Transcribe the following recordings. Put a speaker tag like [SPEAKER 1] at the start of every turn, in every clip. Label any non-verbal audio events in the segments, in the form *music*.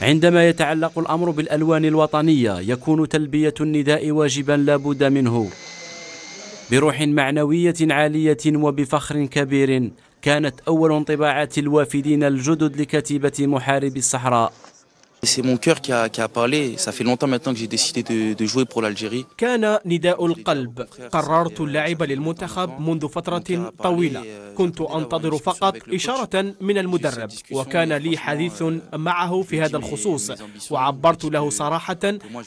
[SPEAKER 1] عندما يتعلق الأمر بالألوان الوطنية يكون تلبية النداء واجبا لا بد منه بروح معنوية عالية وبفخر كبير كانت أول انطباعات الوافدين الجدد لكتيبة محارب
[SPEAKER 2] الصحراء C'est mon cœur qui a, qui a parlé. Ça fait longtemps maintenant que j'ai décidé de, de jouer pour l'Algérie.
[SPEAKER 3] كان نداء القلب. قررت اللعب للمنتخب منذ فترة طويلة. كنت أنتظر فقط إشارة من المدرب وكان لي حديث معه في هذا الخصوص وعبرت له صراحة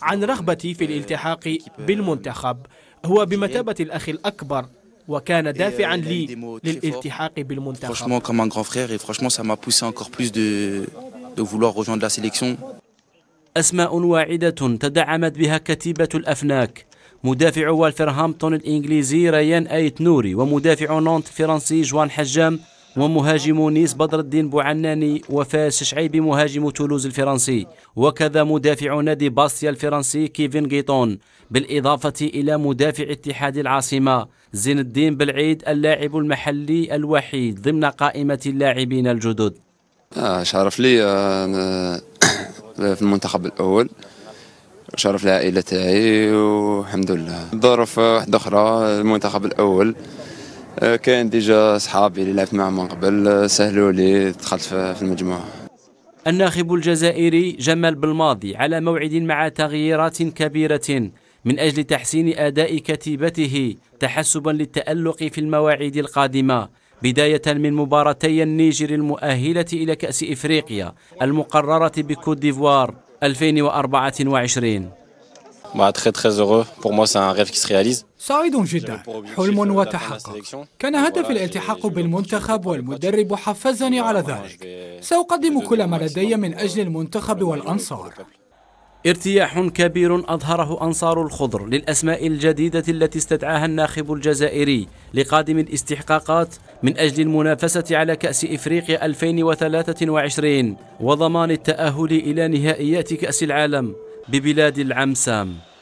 [SPEAKER 3] عن رغبتي في الالتحاق بالمنتخب. هو بمثابة الأخ الأكبر وكان دافعا لي للالتحاق بالمنتخب.
[SPEAKER 2] de vouloir rejoindre la sélection.
[SPEAKER 1] أسماء واعدة تدعمت بها كتيبة الأفناك مدافع والفرهامبتون الإنجليزي ريان آيت نوري ومدافع نونت الفرنسي جوان حجام ومهاجم نيس بدر الدين بوعناني وفاس شعيبي مهاجم تولوز الفرنسي وكذا مدافع نادي باستيا الفرنسي كيفين غيطون بالإضافة إلى مدافع اتحاد العاصمة زين الدين بالعيد اللاعب المحلي الوحيد ضمن قائمة اللاعبين الجدد
[SPEAKER 4] آه، شرف لي آه، *coughs* في المنتخب الاول وشرف العائله تاعي والحمد لله ظروف واحده اخرى المنتخب الاول آه، كان ديجا صحابي اللي لعبت معهم من قبل سهلوا لي دخلت في المجموعه
[SPEAKER 1] الناخب الجزائري جمال بالماضي على موعد مع تغييرات كبيره من اجل تحسين اداء كتيبته تحسبا للتالق في المواعيد القادمه بداية من مباراتي النيجر المؤهلة إلى كأس إفريقيا المقررة بكوت ديفوار 2024
[SPEAKER 5] سعيد جدا حلم وتحقق كان هدفي الالتحاق بالمنتخب والمدرب حفزني على ذلك سأقدم كل ما لدي من أجل المنتخب والأنصار
[SPEAKER 1] ارتياح كبير أظهره أنصار الخضر للأسماء الجديدة التي استدعاها الناخب الجزائري لقادم الاستحقاقات من أجل المنافسة على كأس إفريقيا 2023 وضمان التأهل إلى نهائيات كأس العالم ببلاد العمسام